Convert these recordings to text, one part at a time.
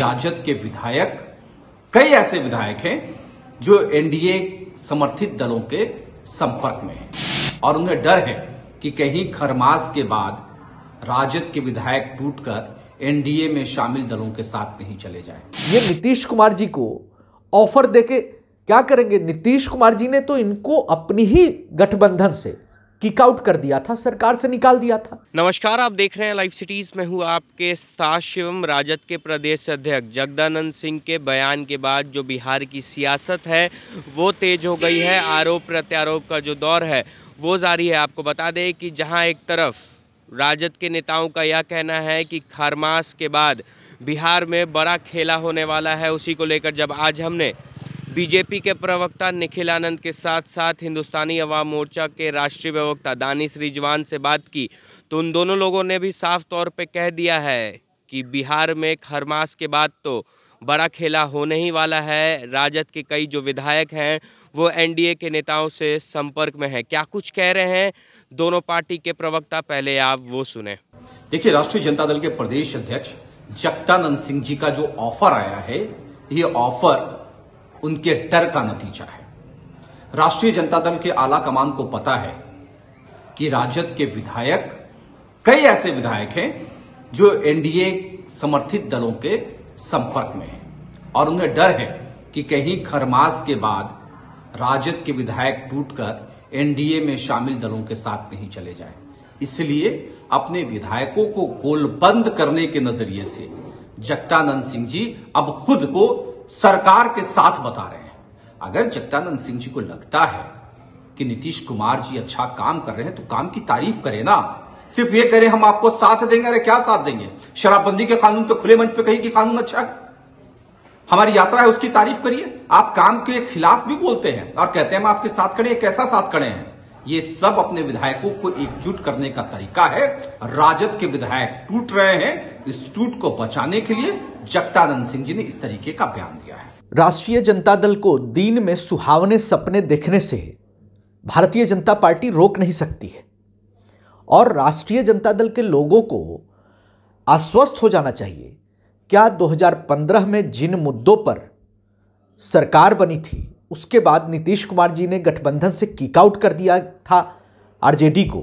राजद के विधायक कई ऐसे विधायक हैं जो एनडीए समर्थित दलों के संपर्क में हैं और उन्हें डर है कि कहीं खरमास के बाद राजद के विधायक टूटकर एनडीए में शामिल दलों के साथ नहीं चले जाए ये नीतीश कुमार जी को ऑफर देके क्या करेंगे नीतीश कुमार जी ने तो इनको अपनी ही गठबंधन से किकआउट कर दिया था सरकार से निकाल दिया था नमस्कार आप देख रहे हैं लाइव सिटीज में हूँ आपके साथ शिवम राजद के प्रदेश अध्यक्ष जगदानंद सिंह के बयान के बाद जो बिहार की सियासत है वो तेज हो गई है आरोप प्रत्यारोप का जो दौर है वो जारी है आपको बता दें कि जहाँ एक तरफ राजद के नेताओं का यह कहना है कि खरमास के बाद बिहार में बड़ा खेला होने वाला है उसी को लेकर जब आज हमने बीजेपी के प्रवक्ता निखिल आनंद के साथ साथ हिंदुस्तानी अवाम मोर्चा के राष्ट्रीय प्रवक्ता दानिश रिजवान से बात की तो उन दोनों लोगों ने भी साफ तौर पर कह दिया है कि बिहार में खरमास के बाद तो बड़ा खेला होने ही वाला है राजद के कई जो विधायक हैं वो एनडीए के नेताओं से संपर्क में हैं क्या कुछ कह रहे हैं दोनों पार्टी के प्रवक्ता पहले आप वो सुने देखिए राष्ट्रीय जनता दल के प्रदेश अध्यक्ष जगतानंद सिंह जी का जो ऑफर आया है ये ऑफर उनके डर का नतीजा है राष्ट्रीय जनता दल के आला कमान को पता है कि राजद के विधायक कई ऐसे विधायक हैं जो एनडीए समर्थित दलों के संपर्क में हैं और उन्हें डर है कि कहीं खरमास के बाद राजद के विधायक टूटकर एनडीए में शामिल दलों के साथ नहीं चले जाए इसलिए अपने विधायकों को गोलबंद करने के नजरिए से जगतानंद सिंह जी अब खुद को सरकार के साथ बता रहे हैं अगर जगदानंद सिंह जी को लगता है कि नीतीश कुमार जी अच्छा काम कर रहे हैं तो काम की तारीफ करें ना सिर्फ ये करें हम आपको साथ देंगे अरे क्या साथ देंगे शराबबंदी के कानून पे खुले मंच पे कही कि कानून अच्छा है हमारी यात्रा है उसकी तारीफ करिए आप काम के खिलाफ भी बोलते हैं और कहते हैं हम आपके साथ खड़े कैसा साथ खड़े हैं ये सब अपने विधायकों को एकजुट करने का तरीका है राजद के विधायक टूट रहे हैं इस टूट को बचाने के लिए जगतानंद सिंह जी ने इस तरीके का बयान दिया है राष्ट्रीय जनता दल को दीन में सुहावने सपने देखने से भारतीय जनता पार्टी रोक नहीं सकती है और राष्ट्रीय जनता दल के लोगों को आश्वस्त हो जाना चाहिए क्या 2015 में जिन मुद्दों पर सरकार बनी थी उसके बाद नीतीश कुमार जी ने गठबंधन से किकआउट कर दिया था आरजेडी को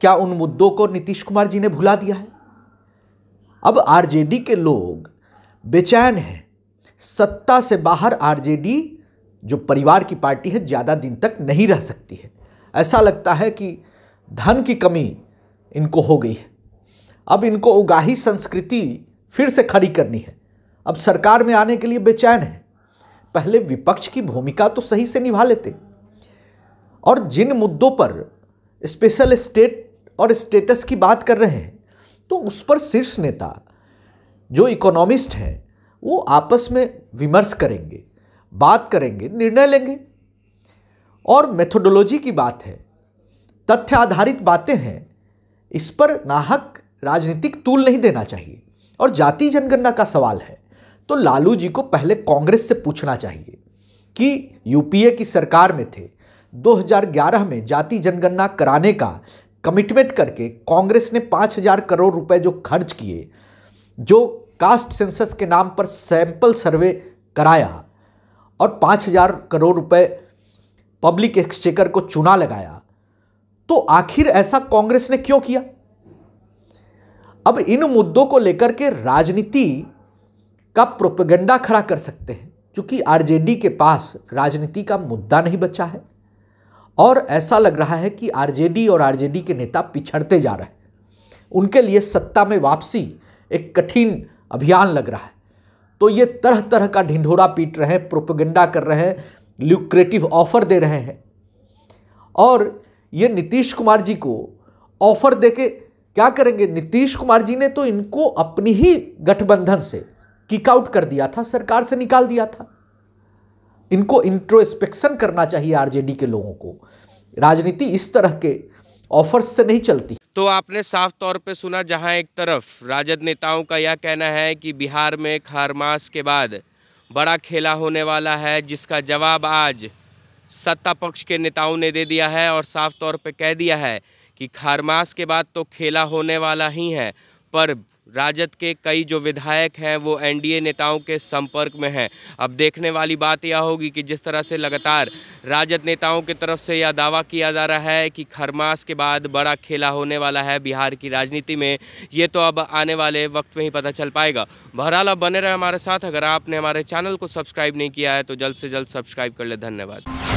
क्या उन मुद्दों को नीतीश कुमार जी ने भुला दिया है अब आरजेडी के लोग बेचैन हैं सत्ता से बाहर आरजेडी जो परिवार की पार्टी है ज़्यादा दिन तक नहीं रह सकती है ऐसा लगता है कि धन की कमी इनको हो गई है अब इनको उगाही संस्कृति फिर से खड़ी करनी है अब सरकार में आने के लिए बेचैन है पहले विपक्ष की भूमिका तो सही से निभा लेते और जिन मुद्दों पर स्पेशल स्टेट और स्टेटस की बात कर रहे हैं तो उस पर शीर्ष नेता जो इकोनॉमिस्ट हैं वो आपस में विमर्श करेंगे बात करेंगे निर्णय लेंगे और मेथोडोलॉजी की बात है तथ्य आधारित बातें हैं इस पर नाहक राजनीतिक तूल नहीं देना चाहिए और जाति जनगणना का सवाल है तो लालू जी को पहले कांग्रेस से पूछना चाहिए कि यूपीए की सरकार में थे 2011 में जाति जनगणना कराने का कमिटमेंट करके कांग्रेस ने 5000 करोड़ रुपए जो खर्च किए जो कास्ट सेंसस के नाम पर सैंपल सर्वे कराया और 5000 करोड़ रुपए पब्लिक एक्सचेकर को चुना लगाया तो आखिर ऐसा कांग्रेस ने क्यों किया अब इन मुद्दों को लेकर के राजनीति का प्रोपेगेंडा खड़ा कर सकते हैं क्योंकि आरजेडी के पास राजनीति का मुद्दा नहीं बचा है और ऐसा लग रहा है कि आरजेडी और आरजेडी के नेता पिछड़ते जा रहे हैं उनके लिए सत्ता में वापसी एक कठिन अभियान लग रहा है तो ये तरह तरह का ढिंढोरा पीट रहे हैं प्रोपेगेंडा कर रहे हैं ल्यूक्रेटिव ऑफर दे रहे हैं और ये नीतीश कुमार जी को ऑफर दे के क्या करेंगे नीतीश कुमार जी ने तो इनको अपनी ही गठबंधन से किकआउट कर दिया था सरकार से निकाल दिया था इनको इंट्रोस्पेक्शन करना चाहिए आरजेडी के लोगों को राजनीति इस तरह के ऑफर्स से नहीं चलती तो आपने साफ तौर पे सुना जहां एक तरफ राजद नेताओं का यह कहना है कि बिहार में खारमास के बाद बड़ा खेला होने वाला है जिसका जवाब आज सत्ता पक्ष के नेताओं ने दे दिया है और साफ तौर पे कह दिया है कि खारमास के बाद तो खेला होने वाला ही है पर राजद के कई जो विधायक हैं वो एनडीए नेताओं के संपर्क में हैं अब देखने वाली बात यह होगी कि जिस तरह से लगातार राजद नेताओं की तरफ से यह दावा किया जा रहा है कि खरमास के बाद बड़ा खेला होने वाला है बिहार की राजनीति में ये तो अब आने वाले वक्त में ही पता चल पाएगा बहरहाल अब बने रहे हमारे साथ अगर आपने हमारे चैनल को सब्सक्राइब नहीं किया है तो जल्द से जल्द सब्सक्राइब कर ले धन्यवाद